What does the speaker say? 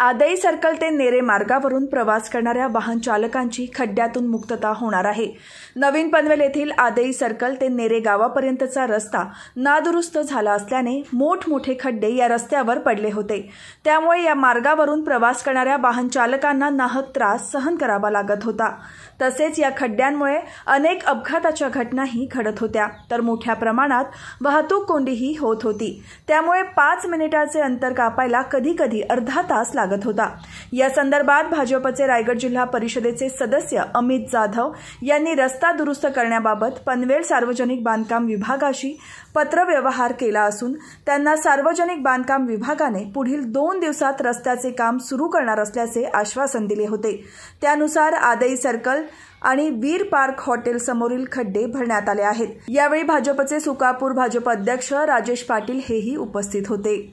आदई circle ते नेरे मार्गावरून प्रवास करणाऱ्या वाहन चालकांची खड्ड्यातून मुक्तता होणार आहे नवीन पनवेल येथील आदई सर्कल ते नेरे गावापर्यंतचा रस्ता नादुरुस्त झाला असल्याने मोठमोठे खड्डे या रस्त्यावर पडले होते त्यामुळे या मार्गावरून प्रवास करणाऱ्या वाहन चालकांना नाहक त्रास सहन करावा लागत होता तसेच या खड्ड्यांमुळे अनेक अपघाताच्या घटनाही घडत होत्या तर मोठ्या प्रमाणात वाहतूक कोंडीही होत होती त्यामुळे पाच मिनिटाचे अंतर कापायला कधी कधी अर्धा तास लागत होता या संदर्भात भाजपचे रायगड जिल्हा परिषदेचे सदस्य अमित जाधव यांनी रस्ता दुरुस्त करण्याबाबत पनवेल सार्वजनिक बांधकाम विभागाशी पत्रव्यवहार केला असून त्यांना सार्वजनिक बांधकाम विभागाने पुढील दोन दिवसात रस्त्याचे काम सुरू करणार असल्याचे आश्वासन दिले होते त्यानुसार आदई सर्कल आणि वीर पार्क हॉटेल समोरील खड्डे भरण्यात आले आहेत यावेळी भाजपचे सुकापूर भाजप अध्यक्ष राजेश पाटील हेही उपस्थित होते